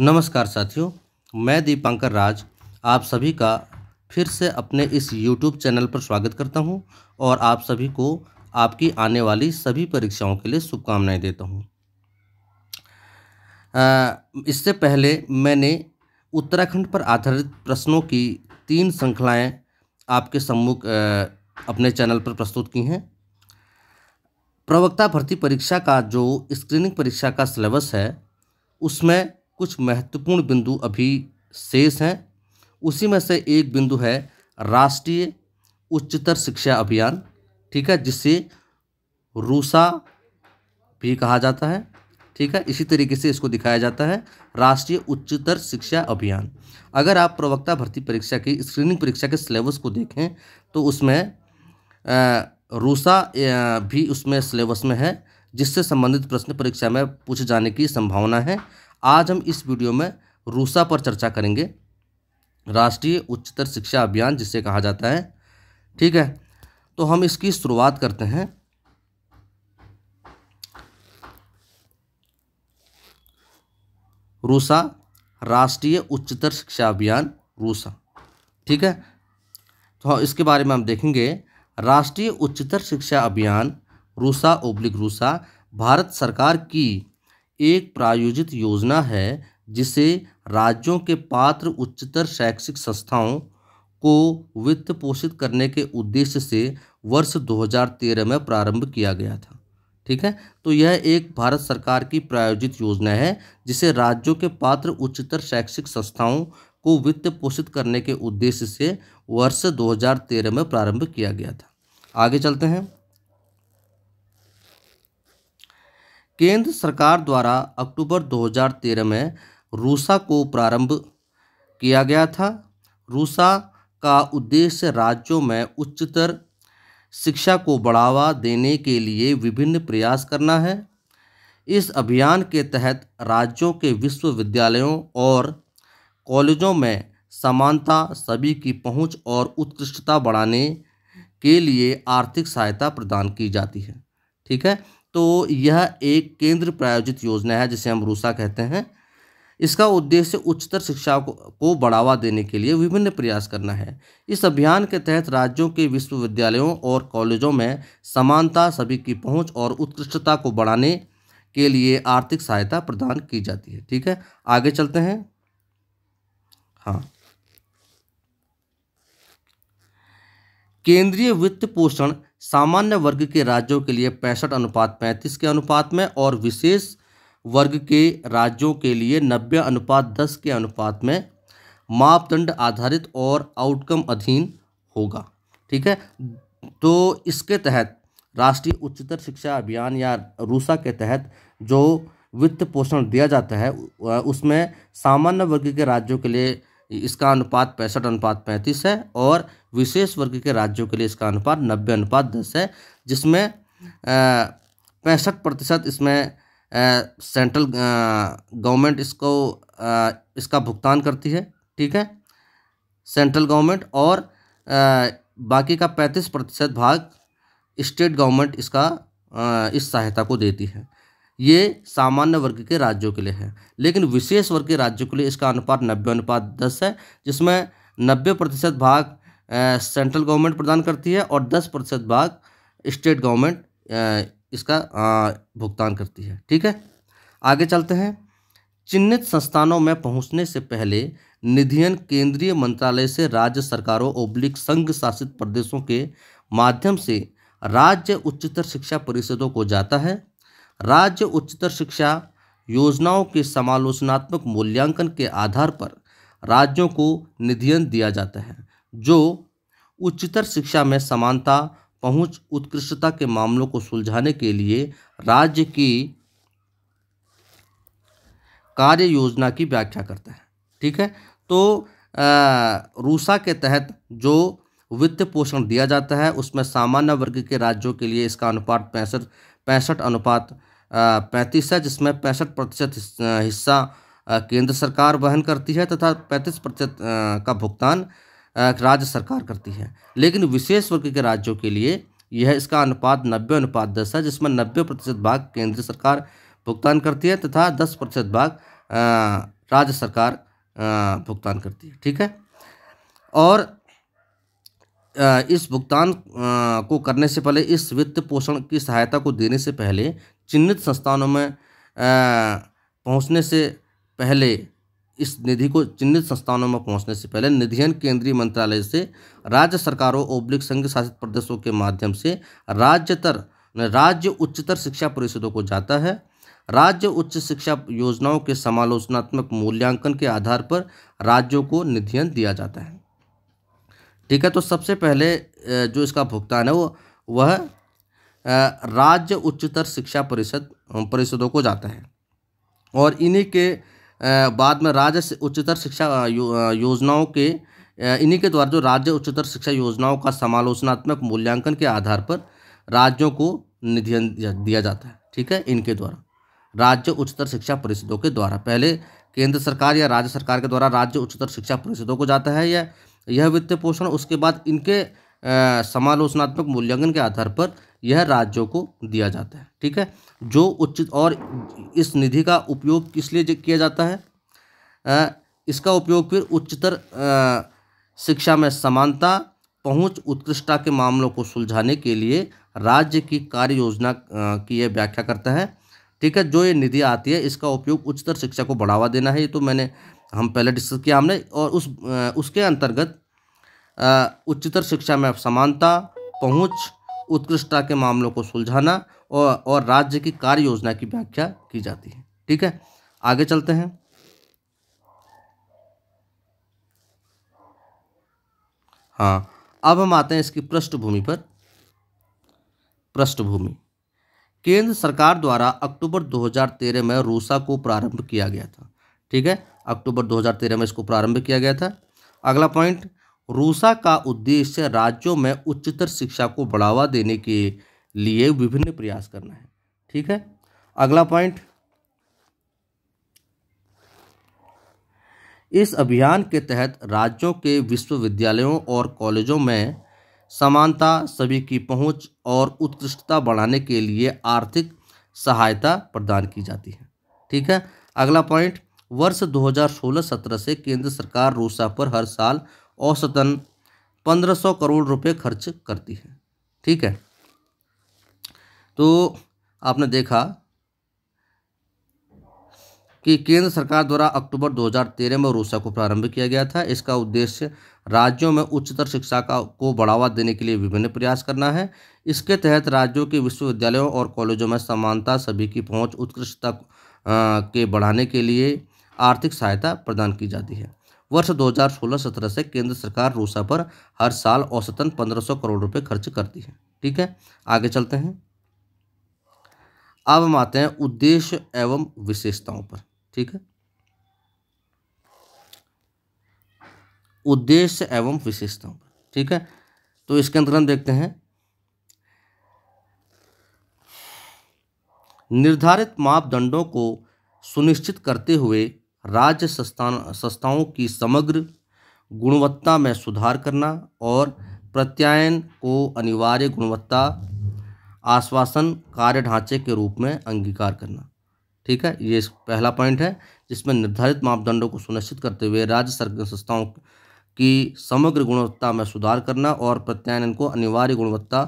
नमस्कार साथियों मैं दीपांकर राज आप सभी का फिर से अपने इस YouTube चैनल पर स्वागत करता हूं और आप सभी को आपकी आने वाली सभी परीक्षाओं के लिए शुभकामनाएं देता हूं। इससे पहले मैंने उत्तराखंड पर आधारित प्रश्नों की तीन श्रृंखलाएँ आपके सम्मुख अपने चैनल पर प्रस्तुत की हैं प्रवक्ता भर्ती परीक्षा का जो स्क्रीनिंग परीक्षा का सिलेबस है उसमें कुछ महत्वपूर्ण बिंदु अभी शेष हैं उसी में से एक बिंदु है राष्ट्रीय उच्चतर शिक्षा अभियान ठीक है जिससे रूसा भी कहा जाता है ठीक है इसी तरीके से इसको दिखाया जाता है राष्ट्रीय उच्चतर शिक्षा अभियान अगर आप प्रवक्ता भर्ती परीक्षा की स्क्रीनिंग परीक्षा के सिलेबस को देखें तो उसमें रूसा भी उसमें सिलेबस में है जिससे संबंधित प्रश्न परीक्षा में पूछे जाने की संभावना है आज हम इस वीडियो में रूसा पर चर्चा करेंगे राष्ट्रीय उच्चतर शिक्षा अभियान जिसे कहा जाता है ठीक है तो हम इसकी शुरुआत करते हैं रूसा राष्ट्रीय उच्चतर शिक्षा अभियान रूसा ठीक है तो हाँ, इसके बारे में हम देखेंगे राष्ट्रीय उच्चतर शिक्षा अभियान रूसा ओब्लिक रूसा भारत सरकार की एक प्रायोजित योजना है जिसे राज्यों के पात्र उच्चतर शैक्षिक संस्थाओं को वित्त पोषित करने के उद्देश्य से वर्ष 2013 में प्रारंभ किया गया था ठीक है तो यह एक भारत सरकार की प्रायोजित योजना है जिसे राज्यों के पात्र उच्चतर शैक्षिक संस्थाओं को वित्त पोषित करने के उद्देश्य से वर्ष 2013 में प्रारंभ किया गया था आगे चलते हैं केंद्र सरकार द्वारा अक्टूबर 2013 में रूसा को प्रारंभ किया गया था रूसा का उद्देश्य राज्यों में उच्चतर शिक्षा को बढ़ावा देने के लिए विभिन्न प्रयास करना है इस अभियान के तहत राज्यों के विश्वविद्यालयों और कॉलेजों में समानता सभी की पहुंच और उत्कृष्टता बढ़ाने के लिए आर्थिक सहायता प्रदान की जाती है ठीक है तो यह एक केंद्र प्रायोजित योजना है जिसे हम रूसा कहते हैं इसका उद्देश्य उच्चतर शिक्षा को, को बढ़ावा देने के लिए विभिन्न प्रयास करना है इस अभियान के तहत राज्यों के विश्वविद्यालयों और कॉलेजों में समानता सभी की पहुंच और उत्कृष्टता को बढ़ाने के लिए आर्थिक सहायता प्रदान की जाती है ठीक है आगे चलते हैं हाँ केंद्रीय वित्त पोषण सामान्य वर्ग के राज्यों के लिए पैंसठ अनुपात पैंतीस के अनुपात में और विशेष वर्ग के राज्यों के लिए नब्बे अनुपात दस के अनुपात में मापदंड आधारित और आउटकम अधीन होगा ठीक है तो इसके तहत राष्ट्रीय उच्चतर शिक्षा अभियान या रूसा के तहत जो वित्त पोषण दिया जाता है उसमें सामान्य वर्ग के राज्यों के लिए इसका अनुपात पैंसठ अनुपात पैंतीस है और विशेष वर्ग के राज्यों के लिए इसका अनुपात नब्बे अनुपात दस है जिसमें पैंसठ प्रतिशत इसमें सेंट्रल गवर्नमेंट इसको इसका भुगतान करती है ठीक है सेंट्रल गवर्नमेंट और बाकी का पैंतीस प्रतिशत भाग स्टेट गवर्नमेंट इसका इस सहायता को देती है ये सामान्य वर्ग के राज्यों के लिए है लेकिन विशेष वर्ग के राज्यों के लिए इसका अनुपात नब्बे अनुपात दस है जिसमें नब्बे प्रतिशत भाग सेंट्रल गवर्नमेंट प्रदान करती है और दस प्रतिशत भाग स्टेट गवर्नमेंट इसका भुगतान करती है ठीक है आगे चलते हैं चिन्हित संस्थानों में पहुंचने से पहले निधियन केंद्रीय मंत्रालय से राज्य सरकारों ओब्लिक संघ शासित प्रदेशों के माध्यम से राज्य उच्चतर शिक्षा परिषदों को जाता है राज्य उच्चतर शिक्षा योजनाओं के समालोचनात्मक मूल्यांकन के आधार पर राज्यों को निधियन दिया जाता है जो उच्चतर शिक्षा में समानता पहुंच उत्कृष्टता के मामलों को सुलझाने के लिए राज्य की कार्य योजना की व्याख्या करता है ठीक है तो रूसा के तहत जो वित्त पोषण दिया जाता है उसमें सामान्य वर्ग के राज्यों के लिए इसका अनुपात पैंसठ पैंसठ अनुपात पैंतीस है जिसमें पैंसठ प्रतिशत हिस्सा केंद्र सरकार वहन करती है तथा पैंतीस प्रतिशत का भुगतान राज्य सरकार करती है लेकिन विशेष वर्ग के राज्यों के लिए यह इसका अनुपात नब्बे अनुपात दस है जिसमें नब्बे प्रतिशत भाग केंद्र सरकार भुगतान करती है तथा दस प्रतिशत भाग राज्य सरकार भुगतान करती है ठीक है और इस भुगतान को करने से पहले इस वित्त पोषण की सहायता को देने से पहले चिन्हित संस्थानों में पहुंचने से पहले इस निधि को चिन्हित संस्थानों में पहुंचने से पहले निधियन केंद्रीय मंत्रालय से राज्य सरकारों ओब्लिक संघ शासित प्रदेशों के माध्यम से राज्यतर राज्य उच्चतर शिक्षा परिषदों को जाता है राज्य उच्च शिक्षा योजनाओं के समालोचनात्मक मूल्यांकन के आधार पर राज्यों को निधियन दिया जाता है ठीक है तो सबसे पहले जो इसका भुगतान है वो वह राज्य उच्चतर शिक्षा परिषद परिषदों को जाता है और इन्हीं के बाद में राज्य उच्चतर शिक्षा योजनाओं के इन्हीं के द्वारा जो राज्य उच्चतर शिक्षा योजनाओं का समालोचनात्मक मूल्यांकन के आधार पर राज्यों को निधि अं, दिया जाता है ठीक है इनके द्वारा राज्य उच्चतर शिक्षा परिषदों के द्वारा पहले केंद्र सरकार या राज्य सरकार के द्वारा राज्य उच्चतर शिक्षा परिषदों को जाता है या यह वित्त पोषण उसके बाद इनके समालोचनात्मक मूल्यांकन के आधार पर यह राज्यों को दिया जाता है ठीक है जो उचित और इस निधि का उपयोग किस लिए किया जाता है आ, इसका उपयोग फिर उच्चतर शिक्षा में समानता पहुंच उत्कृष्टता के मामलों को सुलझाने के लिए राज्य की कार्य योजना की यह व्याख्या करता है ठीक है जो ये निधि आती है इसका उपयोग उच्चतर शिक्षा को बढ़ावा देना है ये तो मैंने हम पहले डिस्कस किया हमने और उस उसके अंतर्गत उच्चतर शिक्षा में समानता पहुंच उत्कृष्टता के मामलों को सुलझाना और और राज्य की कार्य योजना की व्याख्या की जाती है ठीक है आगे चलते हैं हाँ अब हम आते हैं इसकी पृष्ठभूमि पर पृष्ठभूमि केंद्र सरकार द्वारा अक्टूबर 2013 में रूसा को प्रारंभ किया गया था ठीक है अक्टूबर 2013 में इसको प्रारंभ किया गया था अगला पॉइंट रूसा का उद्देश्य राज्यों में उच्चतर शिक्षा को बढ़ावा देने के लिए विभिन्न प्रयास करना है ठीक है अगला पॉइंट इस अभियान के तहत राज्यों के विश्वविद्यालयों और कॉलेजों में समानता सभी की पहुंच और उत्कृष्टता बढ़ाने के लिए आर्थिक सहायता प्रदान की जाती है ठीक है अगला पॉइंट वर्ष 2016-17 से केंद्र सरकार रूसा पर हर साल औसतन 1500 करोड़ रुपए खर्च करती है ठीक है तो आपने देखा कि केंद्र सरकार द्वारा अक्टूबर 2013 में रूसा को प्रारंभ किया गया था इसका उद्देश्य राज्यों में उच्चतर शिक्षा का को बढ़ावा देने के लिए विभिन्न प्रयास करना है इसके तहत राज्यों के विश्वविद्यालयों और कॉलेजों में समानता सभी की पहुंच उत्कृष्टता के बढ़ाने के लिए आर्थिक सहायता प्रदान की जाती है वर्ष 2016-17 से केंद्र सरकार रूसा पर हर साल औसतन 1500 करोड़ रुपए खर्च करती है ठीक है आगे चलते हैं अब हम आते हैं उद्देश्य एवं विशेषताओं पर ठीक है उद्देश्य एवं विशेषताओं पर ठीक है तो इसके अंतर्गत हम देखते हैं निर्धारित मापदंडों को सुनिश्चित करते हुए राज्य संस्थान संस्थाओं की समग्र गुणवत्ता में सुधार करना और प्रत्यायन को अनिवार्य गुणवत्ता आश्वासन कार्य ढांचे के रूप में अंगीकार करना ठीक है ये पहला पॉइंट है जिसमें निर्धारित मापदंडों को सुनिश्चित करते हुए राज्य सरकार संस्थाओं की समग्र गुणवत्ता में सुधार करना और प्रत्यायन को अनिवार्य गुणवत्ता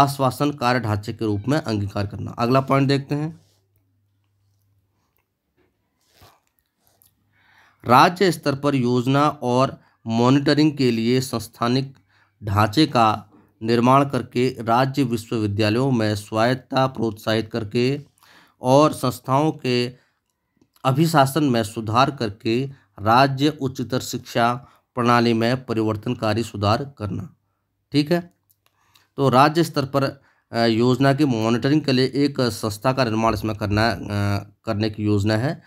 आश्वासन कार्य ढांचे के रूप में अंगीकार करना अगला पॉइंट देखते हैं राज्य स्तर पर योजना और मॉनिटरिंग के लिए संस्थानिक ढांचे का निर्माण करके राज्य विश्वविद्यालयों में स्वायत्तता प्रोत्साहित करके और संस्थाओं के अभिशासन में सुधार करके राज्य उच्चतर शिक्षा प्रणाली में परिवर्तनकारी सुधार करना ठीक है तो राज्य स्तर पर योजना की मॉनिटरिंग के लिए एक संस्था का निर्माण इसमें करना करने की योजना है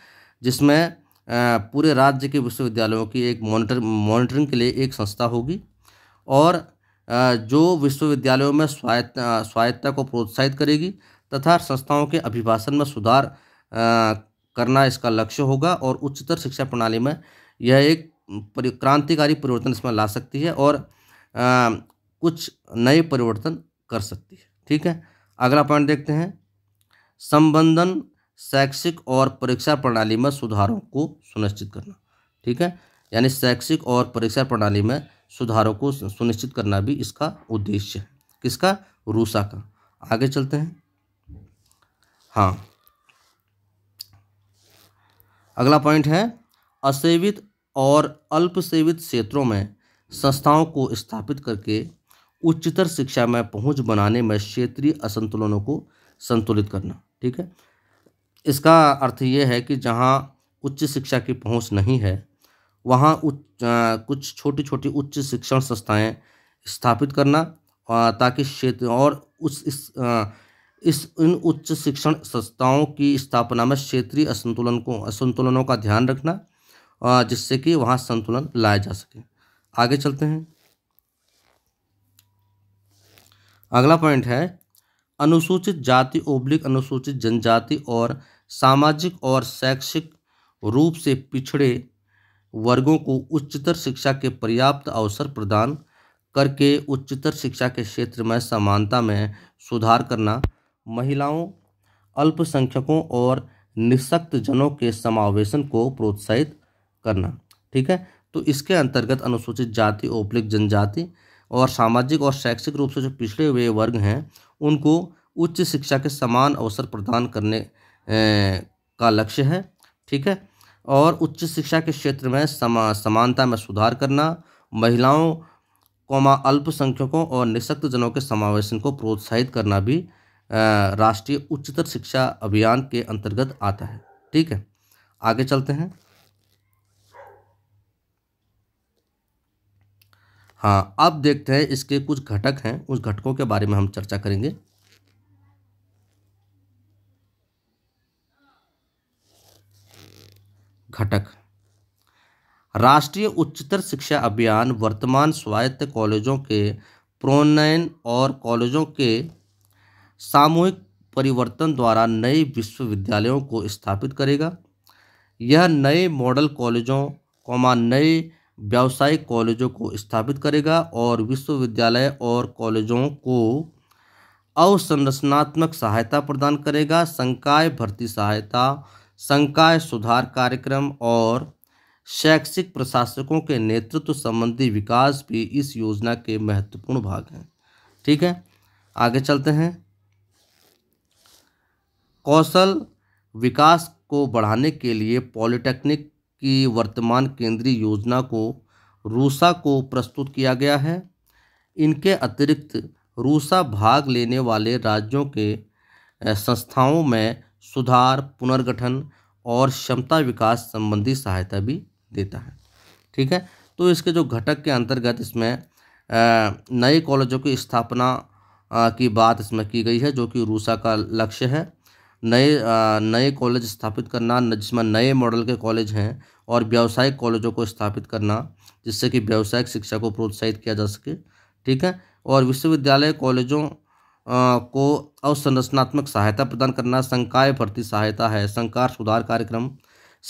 जिसमें पूरे राज्य के विश्वविद्यालयों की एक मॉनिटर मॉनिटरिंग के लिए एक संस्था होगी और जो विश्वविद्यालयों में स्वायत्त स्वायत्ता को प्रोत्साहित करेगी तथा संस्थाओं के अभिभाषण में सुधार करना इसका लक्ष्य होगा और उच्चतर शिक्षा प्रणाली में यह एक क्रांतिकारी परिवर्तन इसमें ला सकती है और कुछ नए परिवर्तन कर सकती है ठीक है अगला पॉइंट देखते हैं संबंधन शैक्षिक और परीक्षा प्रणाली में सुधारों को सुनिश्चित करना ठीक है यानी शैक्षिक और परीक्षा प्रणाली में सुधारों को सुनिश्चित करना भी इसका उद्देश्य है किसका रूसा का आगे चलते हैं हाँ अगला पॉइंट है असेवित और अल्पसेवित क्षेत्रों में संस्थाओं को स्थापित करके उच्चतर शिक्षा में पहुंच बनाने में क्षेत्रीय असंतुलनों को संतुलित करना ठीक है इसका अर्थ ये है कि जहाँ उच्च शिक्षा की पहुँच नहीं है वहाँ उच्च कुछ छोटी छोटी उच्च शिक्षण संस्थाएँ स्थापित करना ताकि क्षेत्र और उस इस इस इन उच्च शिक्षण संस्थाओं की स्थापना में क्षेत्रीय असंतुलन को असंतुलनों का ध्यान रखना जिससे कि वहाँ संतुलन लाया जा सके आगे चलते हैं अगला पॉइंट है अनुसूचित जाति ओब्लिक अनुसूचित जनजाति और सामाजिक और शैक्षिक रूप से पिछड़े वर्गों को उच्चतर शिक्षा के पर्याप्त अवसर प्रदान करके उच्चतर शिक्षा के क्षेत्र में समानता में सुधार करना महिलाओं अल्पसंख्यकों और निशक्त जनों के समावेशन को प्रोत्साहित करना ठीक है तो इसके अंतर्गत अनुसूचित जाति औपलिक जनजाति और सामाजिक और शैक्षिक रूप से जो पिछड़े हुए वर्ग हैं उनको उच्च शिक्षा के समान अवसर प्रदान करने का लक्ष्य है ठीक है और उच्च शिक्षा के क्षेत्र में समा समानता में सुधार करना महिलाओं कोमा अल्पसंख्यकों और निशक्तजनों के समावेशन को प्रोत्साहित करना भी राष्ट्रीय उच्चतर शिक्षा अभियान के अंतर्गत आता है ठीक है आगे चलते हैं हाँ अब देखते हैं इसके कुछ घटक हैं उस घटकों के बारे में हम चर्चा करेंगे घटक राष्ट्रीय उच्चतर शिक्षा अभियान वर्तमान स्वायत्त कॉलेजों के प्रोन्नयन और कॉलेजों के सामूहिक परिवर्तन द्वारा नए विश्वविद्यालयों को स्थापित करेगा यह नए मॉडल कॉलेजों कौमा नए व्यावसायिक कॉलेजों को स्थापित करेगा और विश्वविद्यालय और कॉलेजों को अवसंरचनात्मक सहायता प्रदान करेगा संकाय भर्ती सहायता संकाय सुधार कार्यक्रम और शैक्षिक प्रशासकों के नेतृत्व संबंधी विकास भी इस योजना के महत्वपूर्ण भाग हैं ठीक है आगे चलते हैं कौशल विकास को बढ़ाने के लिए पॉलिटेक्निक की वर्तमान केंद्रीय योजना को रूसा को प्रस्तुत किया गया है इनके अतिरिक्त रूसा भाग लेने वाले राज्यों के संस्थाओं में सुधार पुनर्गठन और क्षमता विकास संबंधी सहायता भी देता है ठीक है तो इसके जो घटक के अंतर्गत इसमें नए कॉलेजों की स्थापना की बात इसमें की गई है जो कि रूसा का लक्ष्य है नए नए कॉलेज स्थापित करना जिसमें नए मॉडल के कॉलेज हैं और व्यावसायिक कॉलेजों को स्थापित करना जिससे कि व्यावसायिक शिक्षा को प्रोत्साहित किया जा सके ठीक है और विश्वविद्यालय कॉलेजों को अवसंरचनात्मक सहायता प्रदान करना संकाय भर्ती सहायता है संकार सुधार कार्यक्रम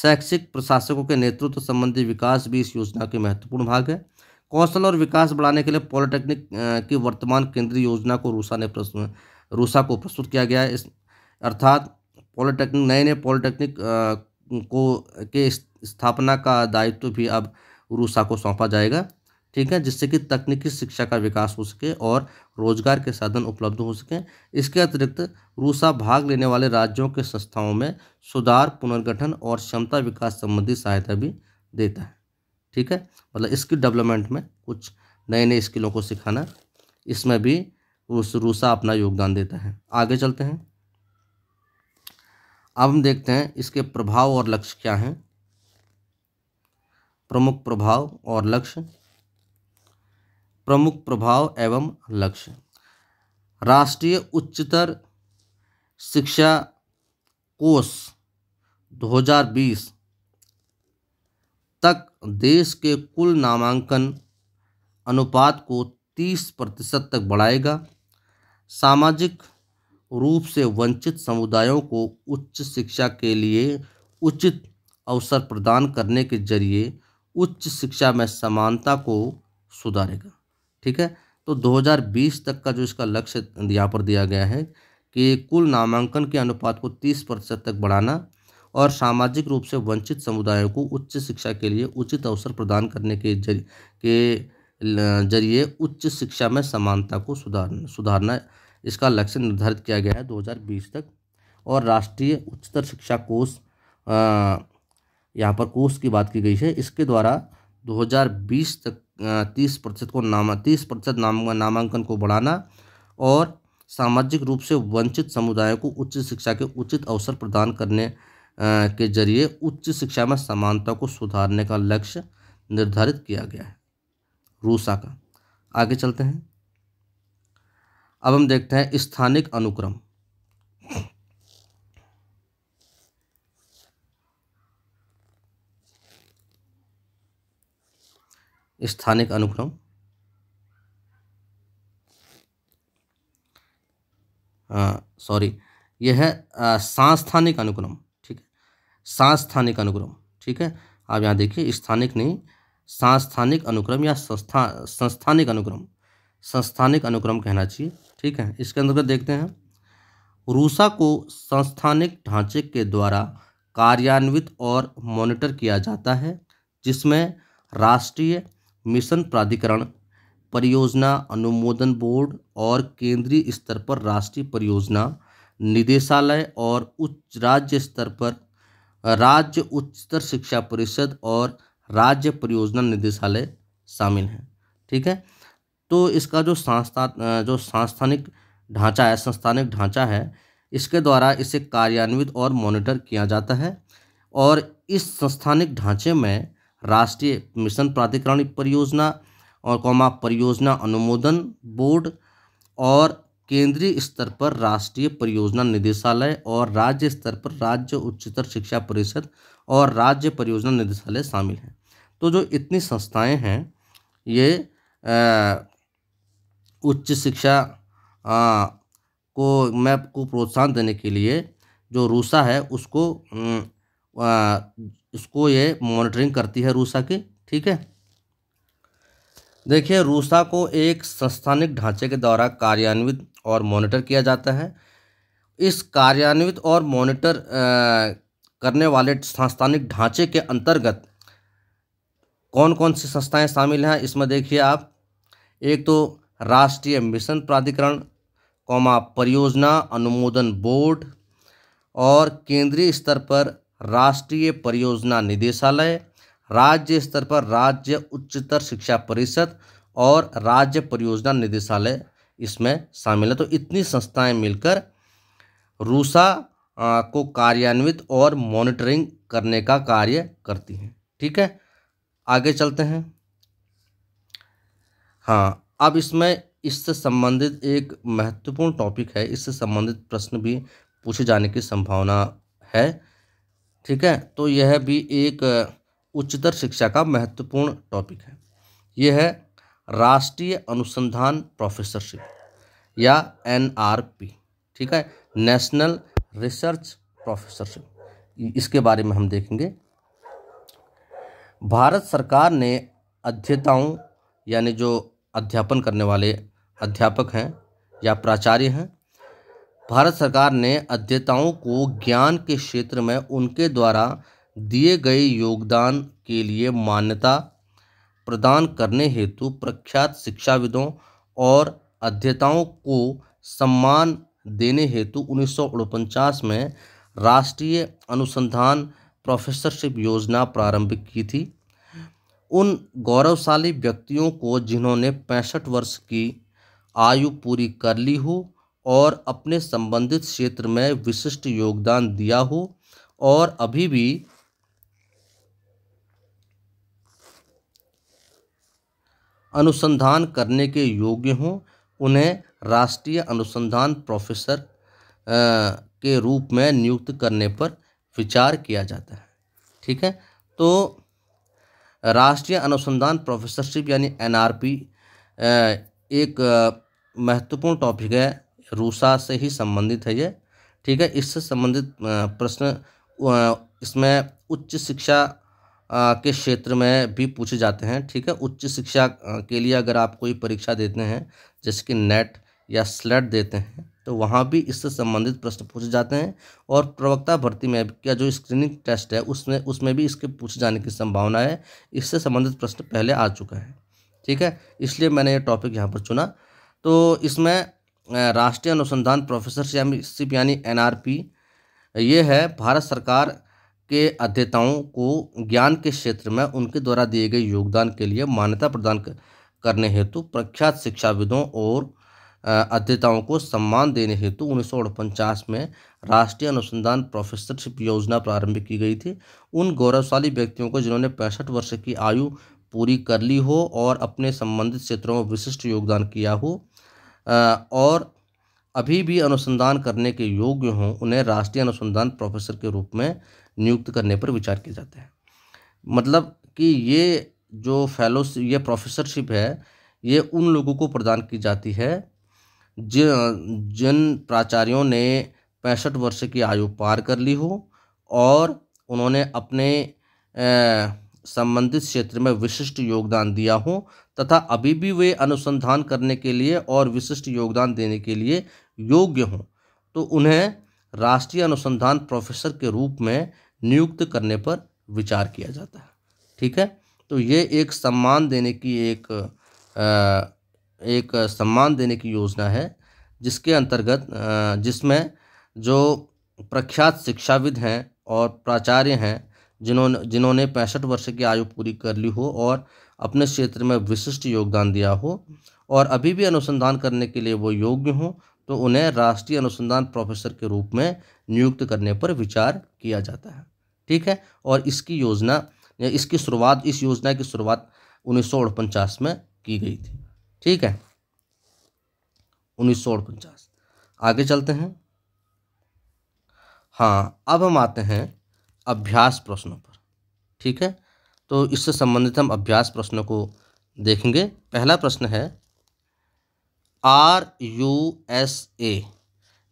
शैक्षिक प्रशासकों के नेतृत्व संबंधी विकास भी इस योजना के महत्वपूर्ण भाग है कौशल और विकास बढ़ाने के लिए पॉलिटेक्निक की वर्तमान केंद्रीय योजना को रूसा ने रूसा को प्रस्तुत किया गया है इस अर्थात पॉलिटेक्निक नए नए पॉलिटेक्निक को के स्थापना का दायित्व भी अब रूसा को सौंपा जाएगा ठीक है जिससे कि तकनीकी शिक्षा का विकास हो सके और रोजगार के साधन उपलब्ध हो सकें इसके अतिरिक्त रूसा भाग लेने वाले राज्यों के संस्थाओं में सुधार पुनर्गठन और क्षमता विकास संबंधी सहायता भी देता है ठीक है मतलब स्किल डेवलपमेंट में कुछ नए नए स्किलों को सिखाना इसमें भी उस रूसा अपना योगदान देता है आगे चलते हैं अब हम देखते हैं इसके प्रभाव और लक्ष्य क्या हैं प्रमुख प्रभाव और लक्ष्य प्रमुख प्रभाव एवं लक्ष्य राष्ट्रीय उच्चतर शिक्षा कोष 2020 तक देश के कुल नामांकन अनुपात को 30 प्रतिशत तक बढ़ाएगा सामाजिक रूप से वंचित समुदायों को उच्च शिक्षा के लिए उचित अवसर प्रदान करने के जरिए उच्च शिक्षा में समानता को सुधारेगा ठीक है तो 2020 तक का जो इसका लक्ष्य यहाँ पर दिया गया है कि कुल नामांकन के अनुपात को 30 प्रतिशत तक बढ़ाना और सामाजिक रूप से वंचित समुदायों को उच्च शिक्षा के लिए उचित अवसर प्रदान करने के जरिए के जरिए उच्च शिक्षा में समानता को सुधार सुधारना इसका लक्ष्य निर्धारित किया गया है 2020 तक और राष्ट्रीय उच्चतर शिक्षा कोष यहाँ पर कोष की बात की गई है इसके द्वारा 2020 तक तीस प्रतिशत को नाम तीस प्रतिशत नाम नामांकन को बढ़ाना और सामाजिक रूप से वंचित समुदायों को उच्च शिक्षा के उचित अवसर प्रदान करने के जरिए उच्च शिक्षा में समानता को सुधारने का लक्ष्य निर्धारित किया गया है रूसा का आगे चलते हैं अब हम देखते हैं स्थानिक अनुक्रम स्थानिक अनुक्रम सॉरी यह है सांस्थानिक अनुक्रम ठीक है सांस्थानिक अनुक्रम ठीक है आप यहाँ देखिए स्थानिक नहीं सांस्थानिक अनुक्रम या संस्था संस्थानिक अनुक्रम संस्थानिक अनुक्रम कहना चाहिए ठीक है इसके अंतर्गत देखते हैं रूसा को संस्थानिक ढांचे के द्वारा कार्यान्वित और मॉनिटर किया जाता है जिसमें राष्ट्रीय मिशन प्राधिकरण परियोजना अनुमोदन बोर्ड और केंद्रीय स्तर पर राष्ट्रीय परियोजना निदेशालय और उच्च राज्य स्तर पर राज्य उच्चतर शिक्षा परिषद और राज्य परियोजना निदेशालय शामिल हैं ठीक है तो इसका जो संस्था जो सांस्थानिक ढांचा है संस्थानिक ढांचा है इसके द्वारा इसे कार्यान्वित और मॉनिटर किया जाता है और इस संस्थानिक ढांचे में राष्ट्रीय मिशन प्राधिकरण परियोजना और कौमा परियोजना अनुमोदन बोर्ड और केंद्रीय स्तर पर राष्ट्रीय परियोजना निदेशालय और राज्य स्तर पर राज्य उच्चतर शिक्षा परिषद और राज्य परियोजना निदेशालय शामिल हैं तो जो इतनी संस्थाएं हैं ये आ, उच्च शिक्षा आ, को मैं को प्रोत्साहन देने के लिए जो रूसा है उसको आ, उसको ये मॉनिटरिंग करती है रूसा की ठीक है देखिए रूसा को एक संस्थानिक ढांचे के द्वारा कार्यान्वित और मॉनिटर किया जाता है इस कार्यान्वित और मॉनिटर करने वाले संस्थानिक ढांचे के अंतर्गत कौन कौन सी संस्थाएं शामिल हैं इसमें देखिए आप एक तो राष्ट्रीय मिशन प्राधिकरण कौमा परियोजना अनुमोदन बोर्ड और केंद्रीय स्तर पर राष्ट्रीय परियोजना निदेशालय राज्य स्तर पर राज्य उच्चतर शिक्षा परिषद और राज्य परियोजना निदेशालय इसमें शामिल है तो इतनी संस्थाएं मिलकर रूसा को कार्यान्वित और मॉनिटरिंग करने का कार्य करती हैं ठीक है आगे चलते हैं हाँ अब इसमें इससे संबंधित एक महत्वपूर्ण टॉपिक है इससे संबंधित प्रश्न भी पूछे जाने की संभावना है ठीक है तो यह भी एक उच्चतर शिक्षा का महत्वपूर्ण टॉपिक है यह है राष्ट्रीय अनुसंधान प्रोफेसरशिप या एनआरपी ठीक है नेशनल रिसर्च प्रोफेसरशिप इसके बारे में हम देखेंगे भारत सरकार ने अध्येताओं यानी जो अध्यापन करने वाले अध्यापक हैं या प्राचार्य हैं भारत सरकार ने अध्येताओं को ज्ञान के क्षेत्र में उनके द्वारा दिए गए योगदान के लिए मान्यता प्रदान करने हेतु प्रख्यात शिक्षाविदों और अध्येताओं को सम्मान देने हेतु उन्नीस में राष्ट्रीय अनुसंधान प्रोफेसरशिप योजना प्रारंभ की थी उन गौरवशाली व्यक्तियों को जिन्होंने पैंसठ वर्ष की आयु पूरी कर ली हो और अपने संबंधित क्षेत्र में विशिष्ट योगदान दिया हो और अभी भी अनुसंधान करने के योग्य हों उन्हें राष्ट्रीय अनुसंधान प्रोफेसर के रूप में नियुक्त करने पर विचार किया जाता है ठीक है तो राष्ट्रीय अनुसंधान प्रोफेसरशिप यानी एनआरपी एक महत्वपूर्ण टॉपिक है रूसा से ही संबंधित है ये ठीक है इससे संबंधित प्रश्न इसमें उच्च शिक्षा के क्षेत्र में भी पूछे जाते हैं ठीक है उच्च शिक्षा के लिए अगर आप कोई परीक्षा देते हैं जैसे कि नेट या स्लेट देते हैं तो वहाँ भी इससे संबंधित प्रश्न पूछे जाते हैं और प्रवक्ता भर्ती में क्या जो स्क्रीनिंग टेस्ट है उसमें उसमें भी इसके पूछे जाने की संभावना है इससे संबंधित प्रश्न पहले आ चुका है ठीक है इसलिए मैंने ये टॉपिक यहाँ पर चुना तो इसमें राष्ट्रीय अनुसंधान प्रोफेसरशिप यानी एनआरपी ये है भारत सरकार के अध्येताओं को ज्ञान के क्षेत्र में उनके द्वारा दिए गए योगदान के लिए मान्यता प्रदान करने हेतु प्रख्यात शिक्षाविदों और अध्येताओं को सम्मान देने हेतु उन्नीस में राष्ट्रीय अनुसंधान प्रोफेसरशिप योजना प्रारंभ की गई थी उन गौरवशाली व्यक्तियों को जिन्होंने पैंसठ वर्ष की आयु पूरी कर ली हो और अपने संबंधित क्षेत्रों में विशिष्ट योगदान किया हो और अभी भी अनुसंधान करने के योग्य हों उन्हें राष्ट्रीय अनुसंधान प्रोफेसर के रूप में नियुक्त करने पर विचार किया जाता है मतलब कि ये जो फेलोस ये प्रोफेसरशिप है ये उन लोगों को प्रदान की जाती है जिन जिन प्राचार्यों ने पैंसठ वर्ष की आयु पार कर ली हो और उन्होंने अपने संबंधित क्षेत्र में विशिष्ट योगदान दिया हो तथा अभी भी वे अनुसंधान करने के लिए और विशिष्ट योगदान देने के लिए योग्य हों तो उन्हें राष्ट्रीय अनुसंधान प्रोफेसर के रूप में नियुक्त करने पर विचार किया जाता है ठीक है तो ये एक सम्मान देने की एक एक सम्मान देने की योजना है जिसके अंतर्गत जिसमें जो प्रख्यात शिक्षाविद हैं और प्राचार्य हैं जिन्होंने जिन्होंने पैंसठ वर्ष की आयु पूरी कर ली हो और अपने क्षेत्र में विशिष्ट योगदान दिया हो और अभी भी अनुसंधान करने के लिए वो योग्य हों तो उन्हें राष्ट्रीय अनुसंधान प्रोफेसर के रूप में नियुक्त करने पर विचार किया जाता है ठीक है और इसकी योजना या इसकी शुरुआत इस योजना की शुरुआत उन्नीस में की गई थी ठीक है उन्नीस आगे चलते हैं हाँ अब हम आते हैं अभ्यास प्रश्नों पर ठीक है तो इससे संबंधित हम अभ्यास प्रश्नों को देखेंगे पहला प्रश्न है आर यू एस ए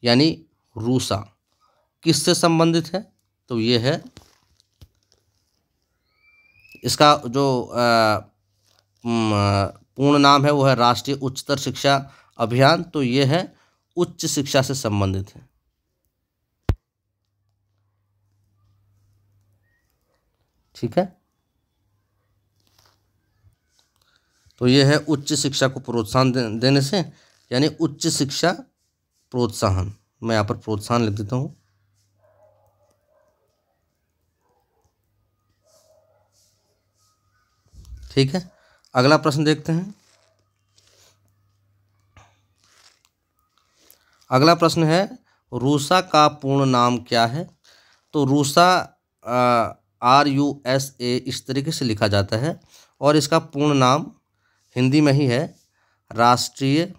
यानी रूसा किससे संबंधित है तो ये है इसका जो पूर्ण नाम है वो है राष्ट्रीय उच्चतर शिक्षा अभियान तो ये है उच्च शिक्षा से संबंधित है ठीक है तो ये है उच्च शिक्षा को प्रोत्साहन देने से यानी उच्च शिक्षा प्रोत्साहन मैं यहाँ पर प्रोत्साहन लिख देता हूँ ठीक है अगला प्रश्न देखते हैं अगला प्रश्न है रूसा का पूर्ण नाम क्या है तो RUSA R U S A इस तरीके से लिखा जाता है और इसका पूर्ण नाम हिंदी में ही है राष्ट्रीय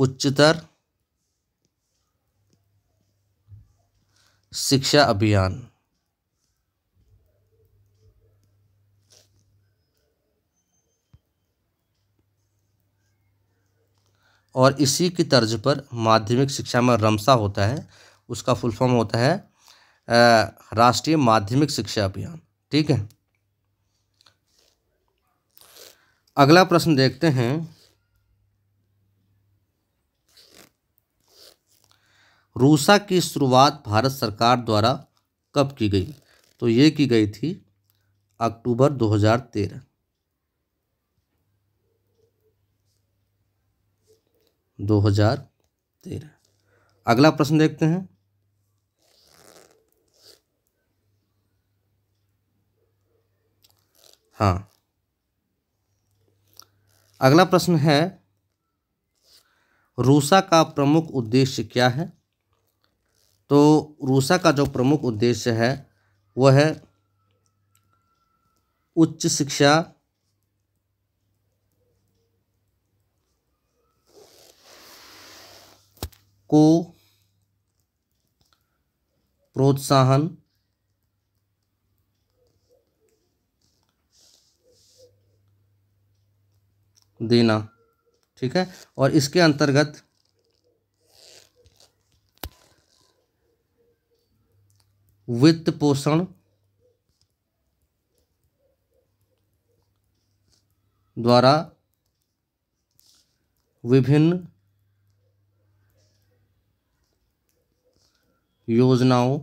उच्चतर शिक्षा अभियान और इसी की तर्ज पर माध्यमिक शिक्षा में रमसा होता है उसका फुल फॉर्म होता है राष्ट्रीय माध्यमिक शिक्षा अभियान ठीक है अगला प्रश्न देखते हैं रूसा की शुरुआत भारत सरकार द्वारा कब की गई तो ये की गई थी अक्टूबर 2013 2013 अगला प्रश्न देखते हैं हाँ अगला प्रश्न है रूसा का प्रमुख उद्देश्य क्या है तो रूसा का जो प्रमुख उद्देश्य है वह है उच्च शिक्षा को प्रोत्साहन देना ठीक है और इसके अंतर्गत वित्त पोषण द्वारा विभिन्न योजनाओं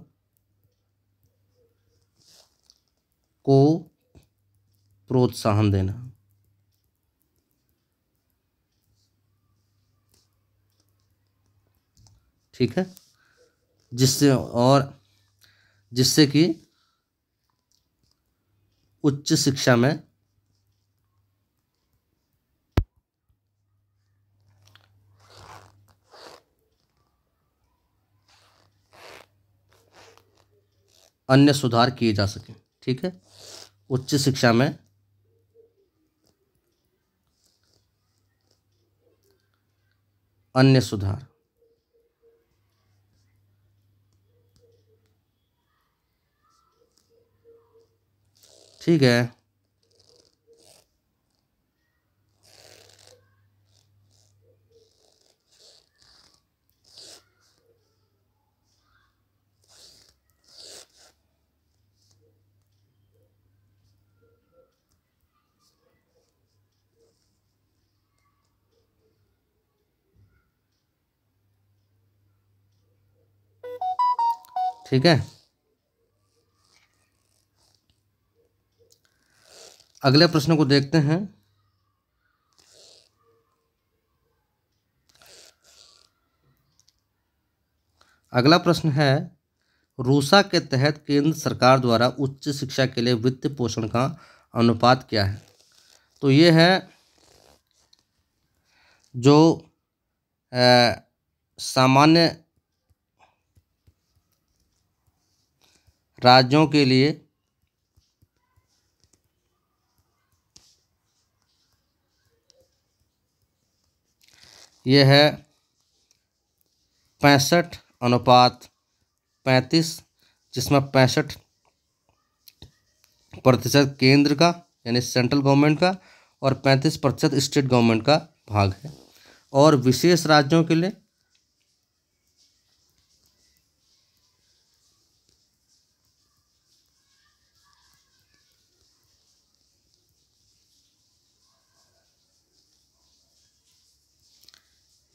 को प्रोत्साहन देना ठीक है जिससे और जिससे कि उच्च शिक्षा में अन्य सुधार किए जा सके ठीक है उच्च शिक्षा में अन्य सुधार ठीक है ठीक है अगले प्रश्न को देखते हैं अगला प्रश्न है रूसा के तहत केंद्र सरकार द्वारा उच्च शिक्षा के लिए वित्त पोषण का अनुपात क्या है तो ये है जो सामान्य राज्यों के लिए ये है पैंसठ अनुपात पैंतीस जिसमें पैंसठ प्रतिशत केंद्र का यानी सेंट्रल गवर्नमेंट का और पैंतीस प्रतिशत स्टेट गवर्नमेंट का भाग है और विशेष राज्यों के लिए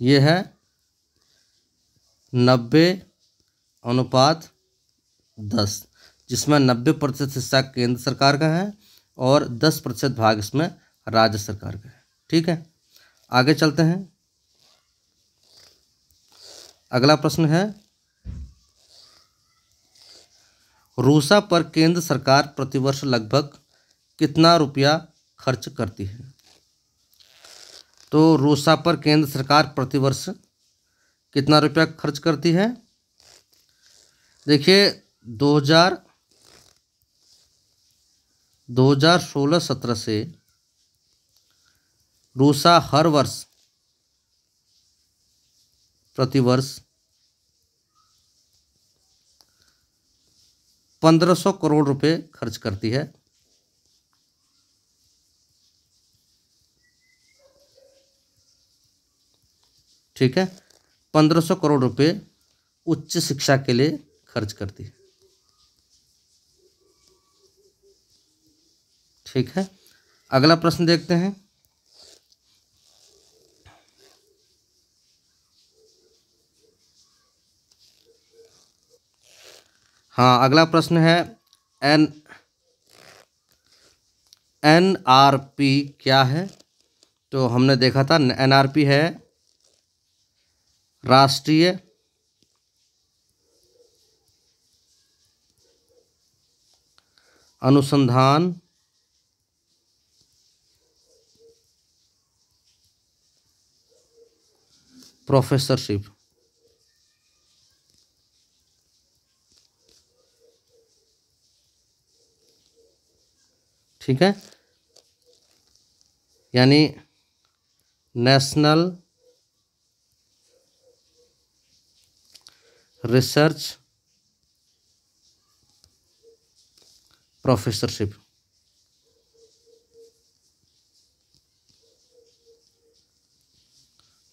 ये है नब्बे अनुपात दस जिसमें नब्बे प्रतिशत हिस्सा केंद्र सरकार का है और दस प्रतिशत भाग इसमें राज्य सरकार का है ठीक है आगे चलते हैं अगला प्रश्न है रूसा पर केंद्र सरकार प्रतिवर्ष लगभग कितना रुपया खर्च करती है तो रोसा पर केंद्र सरकार प्रतिवर्ष कितना रुपया खर्च करती है देखिए 2000 2016-17 से रूसा हर वर्ष प्रतिवर्ष 1500 करोड़ रुपए खर्च करती है ठीक है पंद्रह सौ करोड़ रुपए उच्च शिक्षा के लिए खर्च करती है ठीक है अगला प्रश्न देखते हैं हाँ अगला प्रश्न है एन एन आर पी क्या है तो हमने देखा था एन आर पी है राष्ट्रीय अनुसंधान प्रोफेसरशिप ठीक है यानी नेशनल रिसर्च प्रोफेसरशिप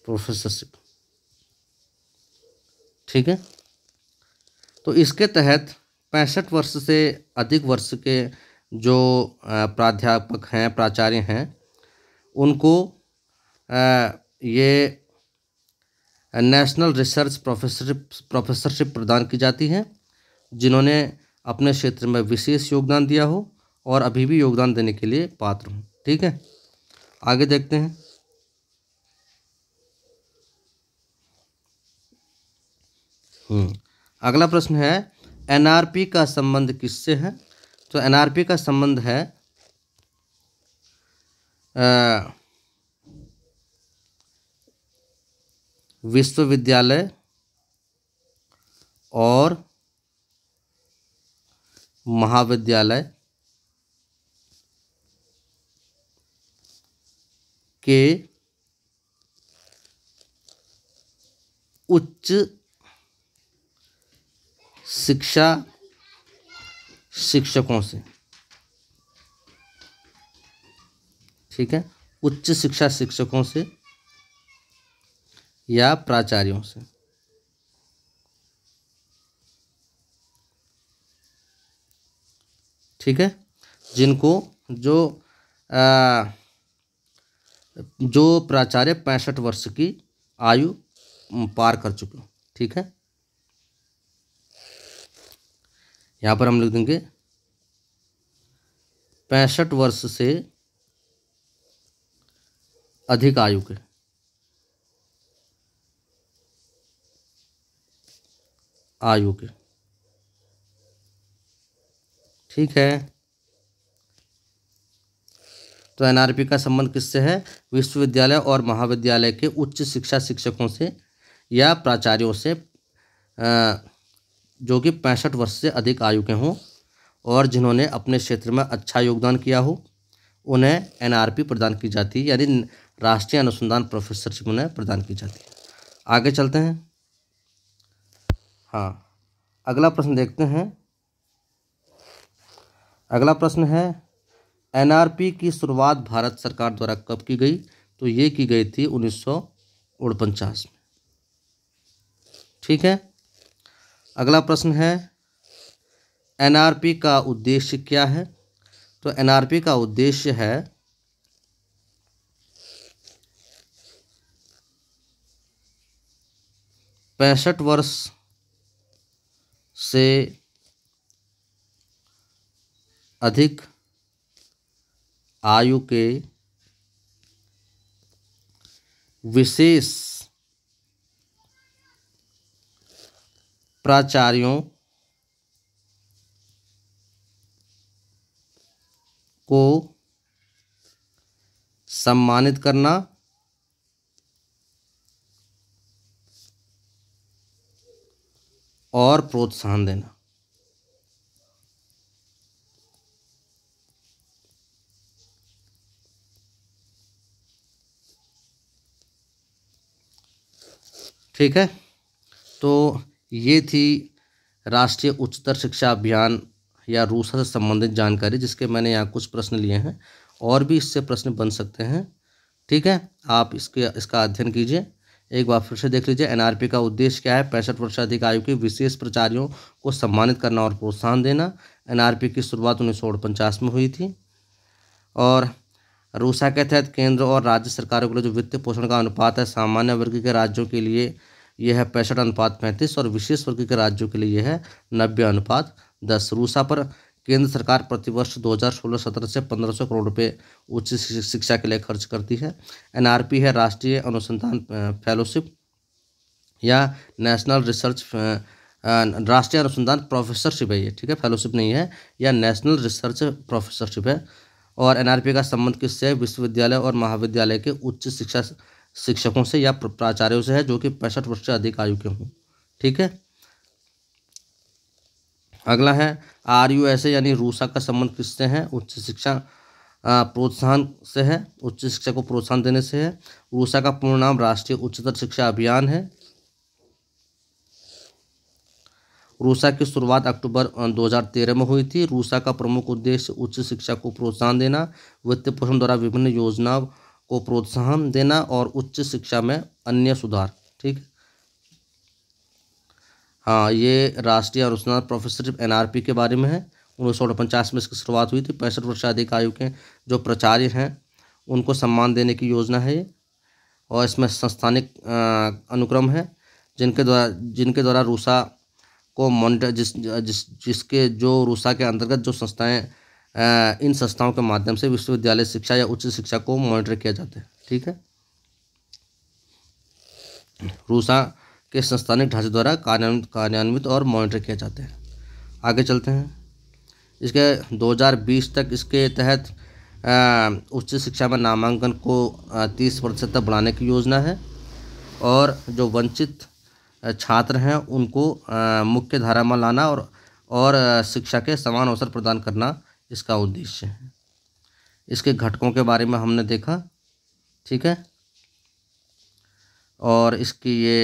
प्रोफेसरशिप ठीक है तो इसके तहत पैंसठ वर्ष से अधिक वर्ष के जो प्राध्यापक हैं प्राचार्य हैं उनको ये नेशनल रिसर्च प्रोफेसर प्रोफेसरशिप प्रदान की जाती हैं जिन्होंने अपने क्षेत्र में विशेष योगदान दिया हो और अभी भी योगदान देने के लिए पात्र हों ठीक है आगे देखते हैं हम्म, अगला प्रश्न है एनआरपी का संबंध किससे है तो एनआरपी का संबंध है आ, विश्वविद्यालय और महाविद्यालय के उच्च शिक्षा शिक्षकों से ठीक है उच्च शिक्षा शिक्षकों से या प्राचार्यों से ठीक है जिनको जो आ, जो प्राचार्य पैंसठ वर्ष की आयु पार कर चुके ठीक है यहाँ पर हम लिख देंगे पैंसठ वर्ष से अधिक आयु के आयु के ठीक है तो एनआरपी का संबंध किससे है विश्वविद्यालय और महाविद्यालय के उच्च शिक्षा शिक्षकों से या प्राचार्यों से जो कि पैंसठ वर्ष से अधिक आयु के हों और जिन्होंने अपने क्षेत्र में अच्छा योगदान किया हो उन्हें एनआरपी प्रदान की जाती है यानी राष्ट्रीय अनुसंधान प्रोफेसरशिप उन्हें प्रदान की जाती है आगे चलते हैं हाँ अगला प्रश्न देखते हैं अगला प्रश्न है एनआरपी की शुरुआत भारत सरकार द्वारा कब की गई तो ये की गई थी उन्नीस में ठीक है अगला प्रश्न है एनआरपी का उद्देश्य क्या है तो एनआरपी का उद्देश्य है पैंसठ वर्ष से अधिक आयु के विशेष प्राचार्यों को सम्मानित करना और प्रोत्साहन देना ठीक है तो ये थी राष्ट्रीय उच्चतर शिक्षा अभियान या रूसा से संबंधित जानकारी जिसके मैंने यहाँ कुछ प्रश्न लिए हैं और भी इससे प्रश्न बन सकते हैं ठीक है आप इसके इसका अध्ययन कीजिए एक बार फिर से देख लीजिए एनआरपी का उद्देश्य क्या है पैंसठ वर्ष अधिक आयु के विशेष प्रचारियों को सम्मानित करना और प्रोत्साहन देना एनआरपी की शुरुआत उन्नीस में हुई थी और रूसा के तहत केंद्र और राज्य सरकारों के लिए जो वित्तीय पोषण का अनुपात है सामान्य वर्ग के राज्यों के लिए यह है पैंसठ अनुपात पैंतीस और विशेष वर्ग के राज्यों के लिए यह है नब्बे अनुपात दस रूसा पर केंद्र सरकार प्रतिवर्ष 2016-17 से 1500 करोड़ रुपए उच्च शिक्षा के लिए खर्च करती है एनआरपी है राष्ट्रीय अनुसंधान फेलोशिप या नेशनल रिसर्च राष्ट्रीय अनुसंधान प्रोफेसरशिप है ये ठीक है फेलोशिप नहीं है या नेशनल रिसर्च प्रोफेसरशिप है और एनआरपी का संबंध किससे विश्वविद्यालय और महाविद्यालय के उच्च शिक्षा शिक्षकों से या प्राचार्यों से है जो कि पैंसठ वर्ष से अधिक आयु के हों ठीक है अगला है आर यू एस ए यानी रूसा का संबंध किससे है उच्च शिक्षा प्रोत्साहन से है उच्च शिक्षा को प्रोत्साहन देने से है रूसा का पूर्ण नाम राष्ट्रीय उच्चतर शिक्षा अभियान है रूसा की शुरुआत अक्टूबर 2013 में हुई थी रूसा का प्रमुख उद्देश्य उच्च शिक्षा को प्रोत्साहन देना वित्त पोषण द्वारा विभिन्न योजनाओं को प्रोत्साहन देना और उच्च शिक्षा में अन्य सुधार ठीक है आ, ये राष्ट्रीय अनुसंधान प्रोफेसरशिप पी के बारे में है उन्नीस सौ में इसकी शुरुआत हुई थी पैंसठ वर्ष अधिक आयु के जो प्राचार्य हैं उनको सम्मान देने की योजना है ये और इसमें संस्थानिक अनुक्रम है जिनके द्वारा जिनके द्वारा रूसा को मॉनिटर जिस जिस जिसके जो रूसा के अंतर्गत जो संस्थाएं इन संस्थाओं के माध्यम से विश्वविद्यालय शिक्षा या उच्च शिक्षा को मॉनिटर किया जाता है ठीक है रूसा के संस्थानिक ढांचे द्वारा कार्यान्वित कार्यान्वित और मॉनिटर किया जाता है आगे चलते हैं इसके 2020 तक इसके तहत उच्च शिक्षा में नामांकन को 30 प्रतिशत तक बढ़ाने की योजना है और जो वंचित छात्र हैं उनको मुख्य धारा में लाना और और शिक्षा के समान अवसर प्रदान करना इसका उद्देश्य है इसके घटकों के बारे में हमने देखा ठीक है और इसकी ये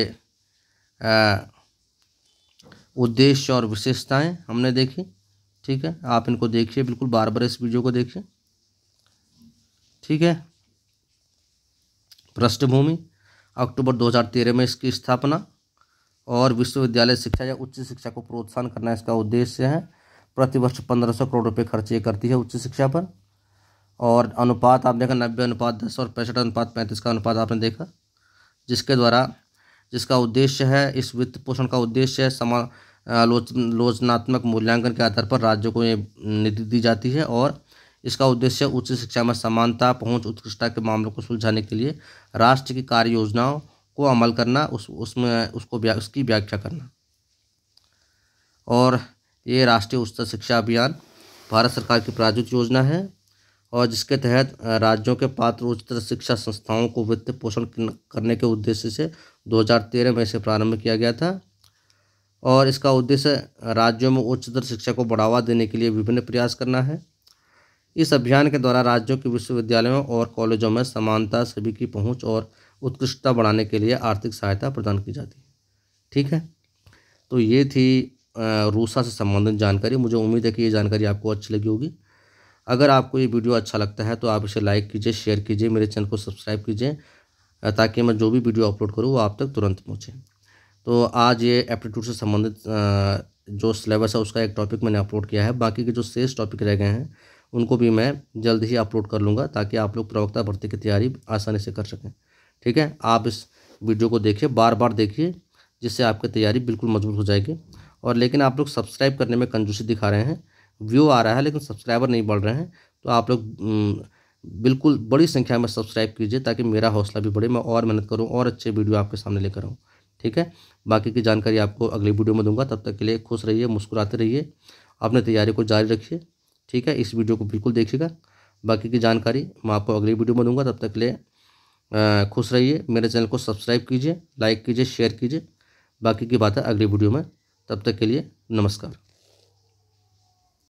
उद्देश्य और विशेषताएं हमने देखी ठीक है आप इनको देखिए बिल्कुल बार बार इस वीडियो को देखिए ठीक है पृष्ठभूमि अक्टूबर 2013 में इसकी स्थापना और विश्वविद्यालय शिक्षा या उच्च शिक्षा को प्रोत्साहन करना इसका उद्देश्य है प्रतिवर्ष पंद्रह सौ करोड़ रुपये खर्च ये करती है उच्च शिक्षा पर और अनुपात आपने देखा नब्बे अनुपात दस और पैंसठ अनुपात पैंतीस का अनुपात आपने देखा जिसके द्वारा जिसका उद्देश्य है इस वित्त पोषण का उद्देश्य है समालोचनात्मक आलोच आलोचनात्मक मूल्यांकन के आधार पर राज्यों को ये नीति दी जाती है और इसका उद्देश्य उच्च शिक्षा में समानता पहुंच उत्कृष्टता के मामलों को सुलझाने के लिए राष्ट्र की कार्य योजनाओं को अमल करना उस उसमें उसको व्या, उसकी व्याख्या करना और ये राष्ट्रीय उच्चतर शिक्षा अभियान भारत सरकार की प्रायोजित योजना है और जिसके तहत राज्यों के पात्र उच्चतर शिक्षा संस्थाओं को वित्त पोषण करने के उद्देश्य से 2013 में इसे प्रारंभ किया गया था और इसका उद्देश्य राज्यों में उच्चतर शिक्षा को बढ़ावा देने के लिए विभिन्न प्रयास करना है इस अभियान के द्वारा राज्यों के विश्वविद्यालयों और कॉलेजों में समानता सभी की पहुंच और उत्कृष्टता बढ़ाने के लिए आर्थिक सहायता प्रदान की जाती है ठीक है तो ये थी रूसा से संबंधित जानकारी मुझे उम्मीद है कि ये जानकारी आपको अच्छी लगी होगी अगर आपको ये वीडियो अच्छा लगता है तो आप इसे लाइक कीजिए शेयर कीजिए मेरे चैनल को सब्सक्राइब कीजिए ताकि मैं जो भी वीडियो अपलोड करूँ वो आप तक तुरंत पहुँचे तो आज ये एप्टीट्यूड से संबंधित जो सिलेबस है उसका एक टॉपिक मैंने अपलोड किया है बाकी के जो शेष टॉपिक रह गए हैं उनको भी मैं जल्द ही अपलोड कर लूँगा ताकि आप लोग प्रवक्ता भर्ती की तैयारी आसानी से कर सकें ठीक है आप इस वीडियो को देखिए बार बार देखिए जिससे आपकी तैयारी बिल्कुल मजबूत हो जाएगी और लेकिन आप लोग सब्सक्राइब करने में कंजूसी दिखा रहे हैं व्यू आ रहा है लेकिन सब्सक्राइबर नहीं बढ़ रहे हैं तो आप लोग बिल्कुल बड़ी संख्या में सब्सक्राइब कीजिए ताकि मेरा हौसला भी बढ़े मैं और मेहनत करूँ और अच्छे वीडियो आपके सामने लेकर आऊँ ठीक है बाकी की जानकारी आपको अगली वीडियो में दूंगा तब तक के लिए खुश रहिए मुस्कुराते रहिए अपने तैयारी को जारी रखिए ठीक है इस वीडियो को बिल्कुल देखिएगा बाकी की जानकारी मैं आपको अगली वीडियो में दूंगा तब तक के लिए खुश रहिए मेरे चैनल को सब्सक्राइब कीजिए लाइक कीजिए शेयर कीजिए बाकी की बात है अगली वीडियो में तब तक के लिए नमस्कार